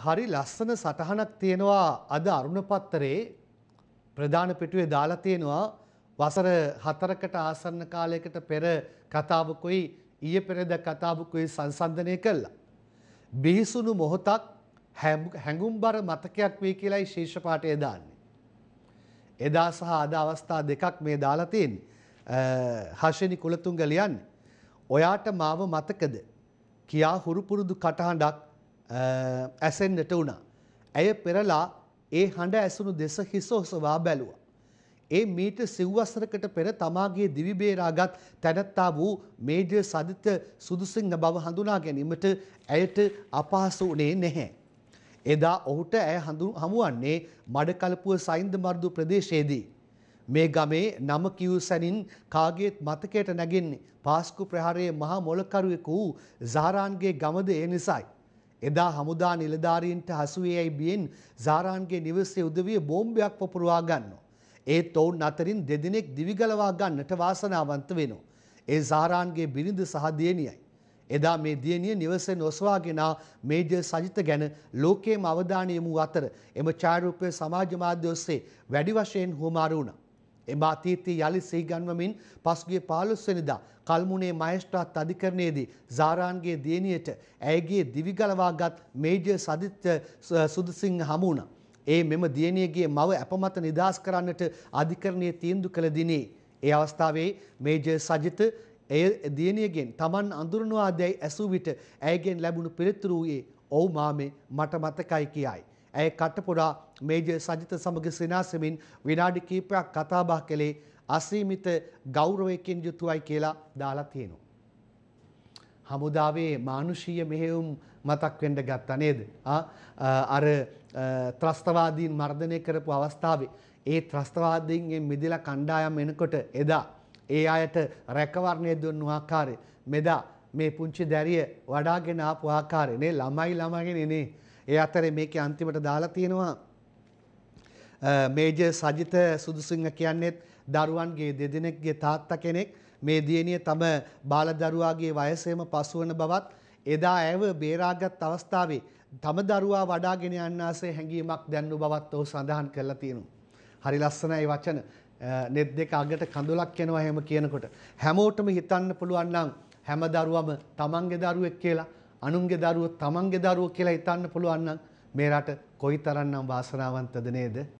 හරි ලස්සන සටහනක් තියෙනවා අද අරුණපත්තරේ ප්‍රධාන පිටුවේ දාලා තියෙනවා වසර හතරකට ආසන්න කාලයකට පෙර කතාවකුයි ඊය පෙරද කතාවකුයි සංසන්ධනය කළා. බිහිසුණු මොහොතක් හැඟුම්බර මතකයක් වේ කියලායි ශීර්ෂපාටය දාන්නේ. එදා සහ අද අවස්ථා දෙකක් මේ දාලා තියෙන්නේ. හෂෙනි කුලතුංග ලියන්නේ. ඔයාට මාව මතකද? කියා හුරු පුරුදු කටහඬක් ඇසෙන්න්නට වුණා. ඇය පෙරලා ඒ හඬ ඇසුණු දෙස හිසෝසවා බැලුවා. ඒ මීට සිව්වසරකට පෙර තමාගේ දිවිබේරාගත් තැනැත්තා වූ මේජර් සධිත සුදුසිංහ බව හඳුනා ගැනීමට ඇයට අපහසු වනේ නැහැ. එදා ඔහුට ඇය හමුවන්නේ මඩකලපුුව සයින්ද මර්දු ප්‍රදේශයේදී. මේ ගමේ නම කිව් සැනින් කාගේත් මතකයට නැගෙන්නේ පාස්කු ප්‍රහාරයේ මහා මොලකරුවෙකු සාරාන්ගේ ගමද ඒ නිසයි. එදා හමුදා නිලධාරීන්ට හසුවේයයි බියෙන් සාරාන්ගේ නිවසේ උදවිය බෝම්බයක් පොපුරවා ගන්නවා. ඒත් ඔවුන් අතරින් දෙදෙනෙක් දිවිගලවා ගන්නට වාසනාවන්ත වෙනවා. ඒ සාරාන්ගේ බිරිඳ සහ දියණියයි. එදා මේ දියණිය නිවසෙන් ඔසවාගෙන මේජර් සජිත ගැන ලෝකයේම අවධානය යොමු අතර එම ඡායාරූපය සමාජ මාධ්‍ය ඔස්සේ වැඩි වශයෙන් හුවමාරු වුණා. එම අතීතයේ යළි සිහිගන්වමින් පසුගිය 15 වෙනිදා කල්මුනේ මහේස්ත්‍රාත් අධිකරණයේදී සාරාන්ගේ දියණියට ඇයගේ දිවි ගලවාගත් මේජර් සදිත් සුදුසිංහ හමු වුණා. ඒ මෙම දියණියගේ මව අපමත නිදාස් කරන්නට අධිකරණයේ තීන්දුව කළ දිනේ ඒ අවස්ථාවේ මේජර් සජිත එය දියණියගෙන් Taman අඳුරනවා දැයි ඇසූ විට ඇයගෙන් ලැබුණු පිළිතුරු වූයේ "ඔව් මාමේ මට මතකයි" කියයි. ඇය කටපුරා මේජර් සජිත සමග සිනාසෙමින් විනාඩි කිහිපයක් කතා බහ කළේ අසීමිත ගෞරවයකින් යුතුවයි කියලා දාලා තියෙනවා. හමුදාවේ මානුෂීය මෙහෙයුම් මතක් වෙන්න ගත්තා නේද? අර ත්‍රස්තවාදීන් මර්ධනය කරපු අවස්ථාවේ ඒ ත්‍රස්තවාදීන්ගෙන් මිදලා කණ්ඩායම් එනකොට එදා ඒ අයට රැකවරණය දුන්නු ආකාරය මෙදා මේ පුංචි දැරිය වඩාගෙන ආපු ආකාරය නේ ළමයි ළමගෙන එනේ ඒ අතරේ මේකේ අන්තිමට දාලා තියෙනවා මේජර් සජිත සුදුසිංහ කියන්නේත් දරුවන්ගේ දෙදෙනෙක්ගේ තාත්තා කෙනෙක් මේ දියණිය තම බාල දරුවාගේ වයසේම පසුවන බවත් එදා ඇව බේරාගත් අවස්ථාවේ තම දරුවා වඩාගෙන යන්නාසේ හැඟීමක් දැන්නු බවත් ඔහු සඳහන් කරලා තියෙනවා. හරි ලස්සනයි වචන. net දෙක අගට කඳුලක් යනවා එහෙම කියනකොට හැමෝටම හිතන්න පුළුවන් නම් හැම දරුවම තමන්ගේ දරුවෙක් කියලා අනුන්ගේ දරුවෝ තමන්ගේ දරුවෝ කියලා හිතන්න පුළුවන් නම් මේ රට කොයිතරම්නම් වාසනාවන්තද නේද?